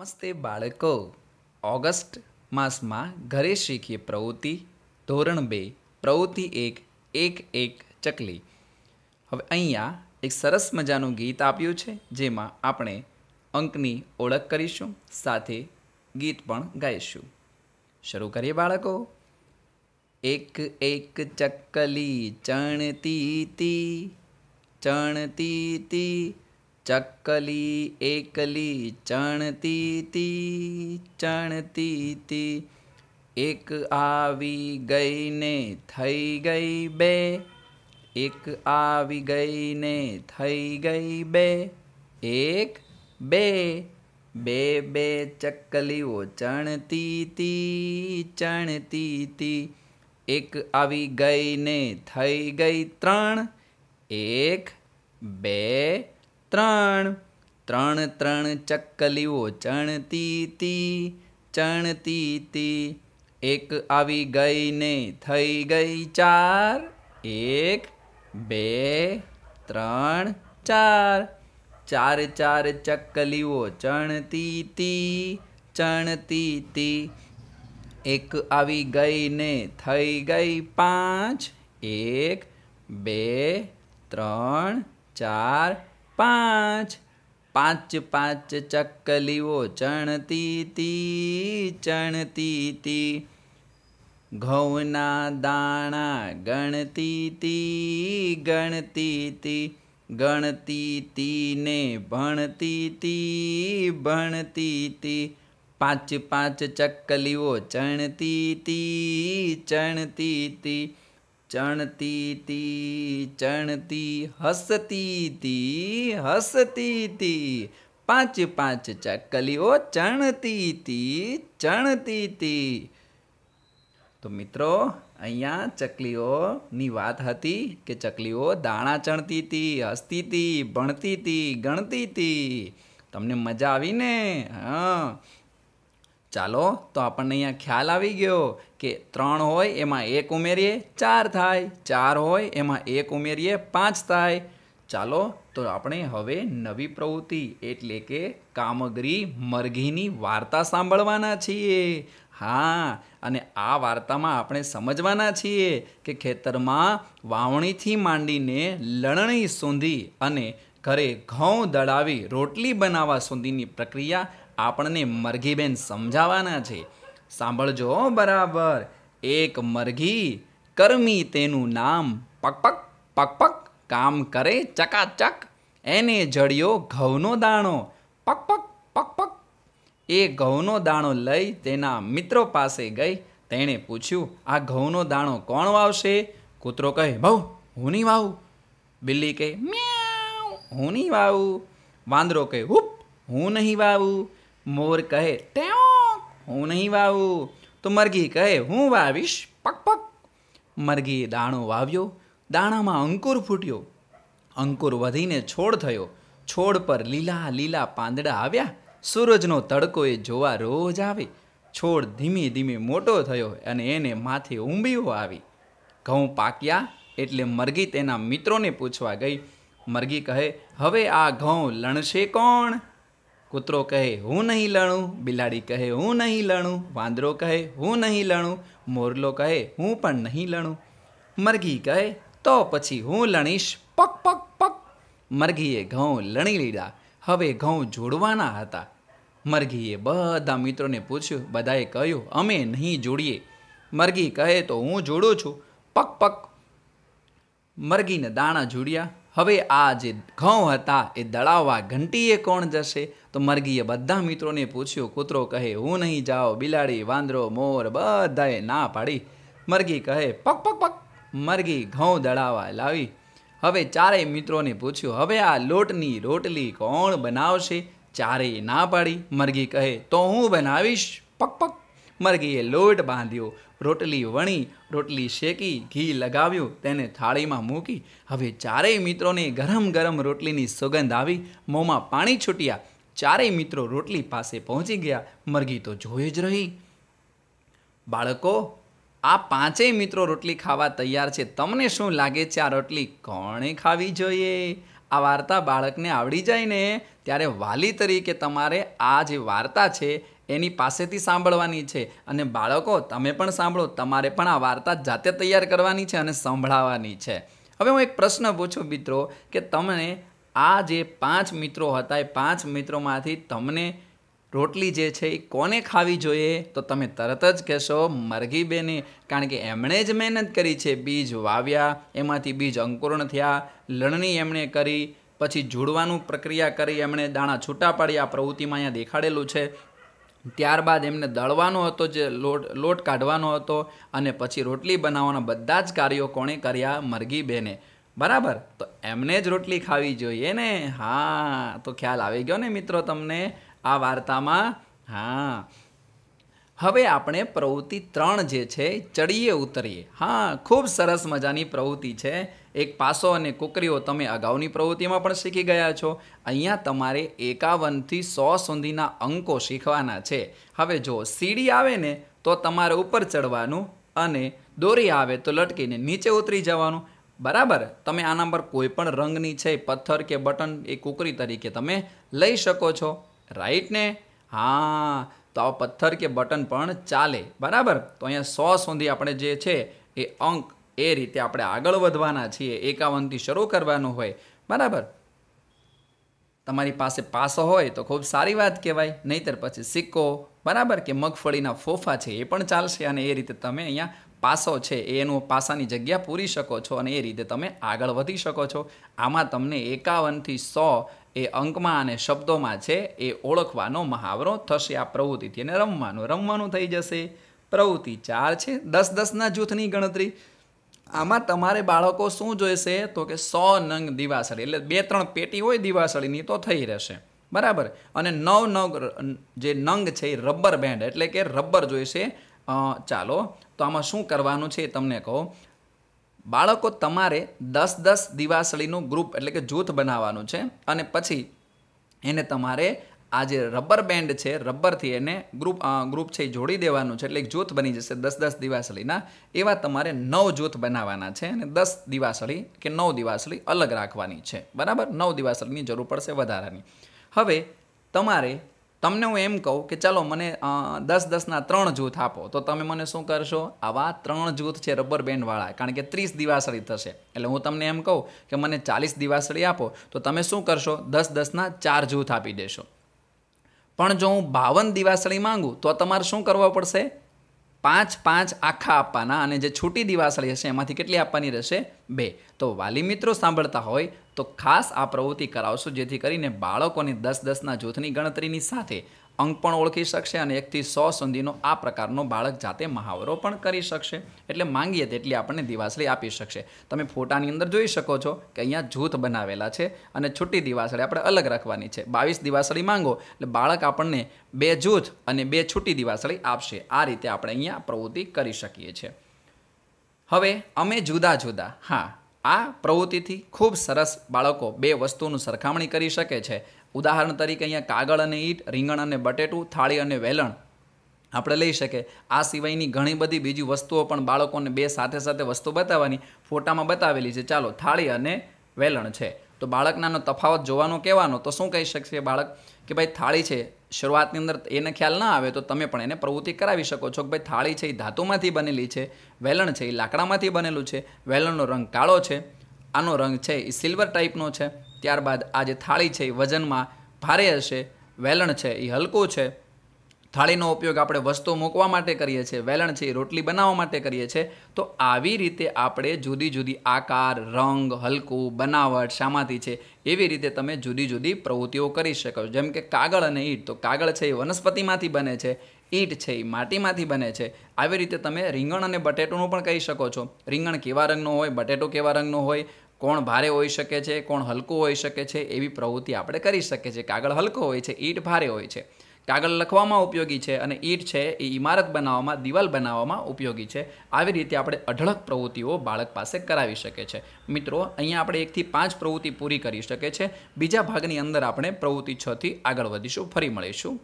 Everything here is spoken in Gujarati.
નમસ્તે બાળકો ઓગસ્ટ માસમાં ઘરે શીખીએ પ્રવૃત્તિ ધોરણ બે પ્રવૃત્તિ એક એક એક ચકલી હવે અહીંયા એક સરસ મજાનું ગીત આપ્યું છે જેમાં આપણે અંકની ઓળખ કરીશું સાથે ગીત પણ ગાઈશું શરૂ કરીએ બાળકો એક એક ચકલી ચણતી તી ચણતી તી ચકલી એકલી ચણતી તી ચણતી તી એક આવી ગઈ ને થઈ ગઈ બે એક આવી ગઈ ને થઈ ગઈ બે એક બે બે બે ચકલીઓ ચણતી તી ચણતી તી એક આવી ગઈ ને થઈ ગઈ ત્રણ એક બે ત્રણ ત્રણ ત્રણ ચકલીઓ ચણતી તી ચણતી તી એક આવી ગઈ ને થઈ ગઈ ચાર એક બે ત્રણ ચાર ચાર ચાર ચકલીઓ ચણતી તી ચણતી તી એક આવી ગઈ ને થઈ ગઈ પાંચ એક બે ત્રણ ચાર પાંચ પાંચ પાંચ ચકલીઓ ચણતી તી ચણતી તી ઘઉંના દાણા ગણતી તી ગણતી તી ગણતી તીને ભણતી તી ભણતી તી પાંચ પાંચ ચકલીઓ ચણતી તી ચણતી તી ચણતી તી ચણતી હસતી તી હસતી તી પાંચ પાંચ ચકલીઓ ચણતી તી ચણતી તી તો મિત્રો અહીંયા ચકલીઓની વાત હતી કે ચકલીઓ દાણા ચણતી તી હસતી તી ભણતી તી ગણતી તી તમને મજા આવી ને હા ચાલો તો આપણને અહીંયા ખ્યાલ આવી ગયો કે ત્રણ હોય એમાં એક ઉમેરીએ ચાર થાય ચાર હોય એમાં એક ઉમેરીએ પાંચ થાય ચાલો તો આપણે હવે નવી પ્રવૃત્તિ એટલે કે કામગરી મરઘીની વાર્તા સાંભળવાના છીએ હા અને આ વાર્તામાં આપણે સમજવાના છીએ કે ખેતરમાં વાવણીથી માંડીને લણણી સુધી અને ઘરે ઘઉં દળાવી રોટલી બનાવવા સુધીની પ્રક્રિયા આપણને મરઘીબેન સમજાવવાના છે સાંભળજો બરાબર એક મરઘી કર્મી તેનું નામ પકપક પકપક કામ કરે ચકાચક એને જડ્યો ઘઉંનો દાણો પકપક પકપક એ ઘઉંનો દાણો લઈ તેના મિત્રો પાસે ગઈ તેણે પૂછ્યું આ ઘઉંનો દાણો કોણ વાવશે કૂતરો કહે બહુ હું નહીં વાવું બિલ્લી કહે મ્યાઉ હું નહીં વાવું વાંદરો કહે હુપ હું નહીં વાવું મોર કહે ત્યાં હું નહીં વાવું તો મરઘી કહે હું વાવીશ પક પક મરઘીએ દાણો વાવ્યો દાણામાં અંકુર ફૂટ્યો અંકુર વધીને છોડ થયો છોડ પર લીલા લીલા પાંદડા આવ્યા સૂરજનો તડકો એ જોવા રોજ આવે છોડ ધીમે ધીમે મોટો થયો અને એને માથે ઊંબીઓ આવી ઘઉં પાક્યા એટલે મરઘી તેના મિત્રોને પૂછવા ગઈ મરઘી કહે હવે આ ઘઉં લણશે કોણ કૂતરો કહે હું નહીં લણું બિલાડી કહે હું નહીં લણું વાંદરો કહે હું નહીં લણું મોરલો કહે હું પણ નહીં લણું મરઘી કહે તો પછી હું લણીશ પક પક પક મરઘીએ ઘઉં લણી લીધા હવે ઘઉં જોડવાના હતા મરઘીએ બધા મિત્રોને પૂછ્યું બધાએ કહ્યું અમે નહીં જોડીએ મરઘી કહે તો હું જોડું છું પક પક મરઘીને દાણા જોડ્યા હવે આ જે ઘઉં હતા એ દળાવવા ઘંટીએ કોણ જશે તો મરઘીએ બધા મિત્રોને પૂછ્યું કૂતરો કહે હું નહીં જાઓ બિલાડી વાંદરો મોર બધાએ ના પાડી મરઘી કહે પક પક પક મરઘી ઘઉં દળાવા લાવી હવે ચારેય મિત્રોને પૂછ્યું હવે આ લોટની રોટલી કોણ બનાવશે ચારેય ના પાડી મરઘી કહે તો હું બનાવીશ પક પક મરઘીએ લોટ બાંધ્યો રોટલી વણી રોટલી શેકી ઘી લગાવ્યું તેને થાળીમાં મૂકી હવે ચારેય મિત્રોને ગરમ ગરમ રોટલીની સુગંધ આવી મોંમાં પાણી છૂટ્યા ચારેય મિત્રો રોટલી પાસે પહોંચી ગયા મરઘી તો જોઈ જ રહી બાળકો આ પાંચેય મિત્રો રોટલી ખાવા તૈયાર છે તમને શું લાગે છે આ રોટલી કોણે ખાવી જોઈએ આ વાર્તા બાળકને આવડી જાય ને ત્યારે વાલી તરીકે તમારે આ જે વાર્તા છે એની પાસેથી સાંભળવાની છે અને બાળકો તમે પણ સાંભળો તમારે પણ આ વાર્તા જાતે તૈયાર કરવાની છે અને સંભળાવવાની છે હવે હું એક પ્રશ્ન પૂછું મિત્રો કે તમને આ જે પાંચ મિત્રો હતા એ પાંચ મિત્રોમાંથી તમને રોટલી જે છે એ કોને ખાવી જોઈએ તો તમે તરત જ કહેશો મરઘીબેને કારણ કે એમણે જ મહેનત કરી છે બીજ વાવ્યા એમાંથી બીજ અંકુરણ થયા લણણી એમણે કરી પછી જોડવાનું પ્રક્રિયા કરી એમણે દાણા છૂટા પાડ્યા પ્રવૃત્તિમાં અહીંયા દેખાડેલું છે ત્યારબાદ એમને દળવાનો હતો જે લોટ લોટ કાઢવાનો હતો અને પછી રોટલી બનાવવાના બધા જ કાર્યો કોણે કર્યા મરઘીબેને બરાબર તો એમને જ રોટલી ખાવી જોઈએ ને હા તો ખ્યાલ આવી ગયો ને મિત્રો તમને આ વાર્તામાં હા હવે આપણે પ્રવૃત્તિ ત્રણ જે છે ચડીએ ઉતરીએ હા ખૂબ સરસ મજાની પ્રવૃત્તિ છે એક પાસો અને કુકરીઓ તમે અગાઉની પ્રવૃત્તિમાં પણ શીખી ગયા છો અહીંયા તમારે એકાવનથી સો સુધીના અંકો શીખવાના છે હવે જો સીડી આવે ને તો તમારે ઉપર ચડવાનું અને દોરી આવે તો લટકીને નીચે ઉતરી જવાનું બરાબર તમે આના પર કોઈ પણ રંગની છે પથ્થર કે બટન એ કુકરી તરીકે તમે લઈ શકો છો રાઈટ ને હા તો આ પથ્થર કે બટન પણ ચાલે બરાબર તો અહીંયા સો સુધી આપણે જે છે એ અંક એ રીતે આપણે આગળ વધવાના છીએ એકાવનથી શરૂ કરવાનું હોય બરાબર તમારી પાસે પાસો હોય તો ખૂબ સારી વાત કહેવાય નહીતર પછી સિક્કો બરાબર કે મગફળીના ફોફા છે એ પણ ચાલશે અને એ રીતે તમે અહીંયા પાસો છે એનું પાસાની જગ્યા પૂરી શકો છો અને એ રીતે તમે આગળ વધી શકો છો આમાં તમને એકાવનથી સો એ અંકમાં અને શબ્દોમાં છે એ ઓળખવાનો મહાવરો થશે આ પ્રવૃત્તિથી અને રમવાનું રમવાનું થઈ જશે પ્રવૃત્તિ ચાર છે દસ દસના જૂથની ગણતરી આમાં તમારે બાળકો શું જોઈશે તો કે સો નંગ દિવાસળી એટલે બે ત્રણ પેટી હોય દિવાસળીની તો થઈ રહેશે બરાબર અને નવ નવ જે નંગ છે એ રબર બેન્ડ એટલે કે રબર જોઈશે ચાલો તો આમાં શું કરવાનું છે એ તમને કહો બાળકો તમારે દસ દસ દિવાસળીનું ગ્રુપ એટલે કે જૂથ બનાવવાનું છે અને પછી એને તમારે આ જે રબર બેન્ડ છે રબરથી એને ગ્રુપ ગ્રુપ છે એ જોડી દેવાનું છે એટલે એક જૂથ બની જશે દસ દસ દિવાસળીના એવા તમારે નવ જૂથ બનાવવાના છે અને દસ દિવાસળી કે નવ દિવાસળી અલગ રાખવાની છે બરાબર નવ દિવાસળીની જરૂર પડશે વધારાની હવે તમારે તમને હું એમ કહું કે ચાલો મને દસ દસના ત્રણ જૂથ આપો તો તમે મને શું કરશો આવા ત્રણ જૂથ છે રબર બેન્ડવાળા કારણ કે ત્રીસ દિવાસળી થશે એટલે હું તમને એમ કહું કે મને ચાલીસ દિવાસળી આપો તો તમે શું કરશો દસ દસના ચાર જૂથ આપી દેશો પણ જો હું બાવન દિવાસળી માંગું તો તમારે શું કરવો પડશે પાંચ પાંચ આખા આપવાના અને જે છૂટી દિવાસળી હશે એમાંથી કેટલી આપવાની રહેશે બે તો વાલી મિત્રો સાંભળતા હોય તો ખાસ આ પ્રવૃત્તિ કરાવશો જેથી કરીને બાળકોની દસ દસના જૂથની ગણતરીની સાથે અંક પણ ઓળખી શકશે અને એકથી સો સુધીનો આ પ્રકારનો બાળક જાતે મહાવરો પણ કરી શકશે એટલે માંગીએ તેટલી આપણને દિવાસળી આપી શકશે તમે ફોટાની અંદર જોઈ શકો છો કે અહીંયા જૂથ બનાવેલા છે અને છૂટી દિવાસળી આપણે અલગ રાખવાની છે બાવીસ દિવાસળી માંગો એટલે બાળક આપણને બે જૂથ અને બે છૂટી દિવાસળી આપશે આ રીતે આપણે અહીંયા પ્રવૃત્તિ કરી શકીએ છીએ હવે અમે જુદા જુદા હા આ પ્રવૃત્તિથી ખૂબ સરસ બાળકો બે વસ્તુનું સરખામણી કરી શકે છે ઉદાહરણ તરીકે અહીંયા કાગળ અને ઈંટ રીંગણ અને બટેટું થાળી અને વેલણ આપણે લઈ શકે આ સિવાયની ઘણી બધી બીજી વસ્તુઓ પણ બાળકોને બે સાથે સાથે વસ્તુ બતાવવાની ફોટામાં બતાવેલી છે ચાલો થાળી અને વેલણ છે તો બાળકનાનો તફાવત જોવાનો કહેવાનો તો શું કહી શકશે બાળક કે ભાઈ થાળી છે શરૂઆતની અંદર એને ખ્યાલ ના આવે તો તમે પણ એને પ્રવૃત્તિ કરાવી શકો છો કે ભાઈ થાળી છે એ ધાતુમાંથી બનેલી છે વેલણ છે એ લાકડામાંથી બનેલું છે વેલણનો રંગ કાળો છે આનો રંગ છે એ સિલ્વર ટાઈપનો છે ત્યારબાદ આ જે થાળી છે એ વજનમાં ભારે હશે વેલણ છે એ હલકું છે થાળીનો ઉપયોગ આપણે વસ્તુ મૂકવા માટે કરીએ છીએ વેલણ છે રોટલી બનાવવા માટે કરીએ છીએ તો આવી રીતે આપણે જુદી જુદી આકાર રંગ હલકું બનાવટ શામાંથી છે એવી રીતે તમે જુદી જુદી પ્રવૃત્તિઓ કરી શકો જેમ કે કાગળ અને ઈંટ તો કાગળ છે એ વનસ્પતિમાંથી બને છે ઈંટ છે એ માટીમાંથી બને છે આવી રીતે તમે રીંગણ અને બટેટોનું પણ કહી શકો છો રીંગણ કેવા રંગનો હોય બટેટો કેવા રંગનો હોય કોણ ભારે હોઈ શકે છે કોણ હલકું હોઈ શકે છે એવી પ્રવૃત્તિ આપણે કરી શકીએ છીએ કાગળ હલકો હોય છે ઈંટ ભારે હોય છે કાગળ લખવામાં ઉપયોગી છે અને ઈંટ છે એ ઇમારત બનાવવામાં દિવાલ બનાવવામાં ઉપયોગી છે આવી રીતે આપણે અઢળક પ્રવૃત્તિઓ બાળક પાસે કરાવી શકે છે મિત્રો અહીંયા આપણે એકથી પાંચ પ્રવૃત્તિ પૂરી કરી શકે છે બીજા ભાગની અંદર આપણે પ્રવૃત્તિ છથી આગળ વધીશું ફરી મળીશું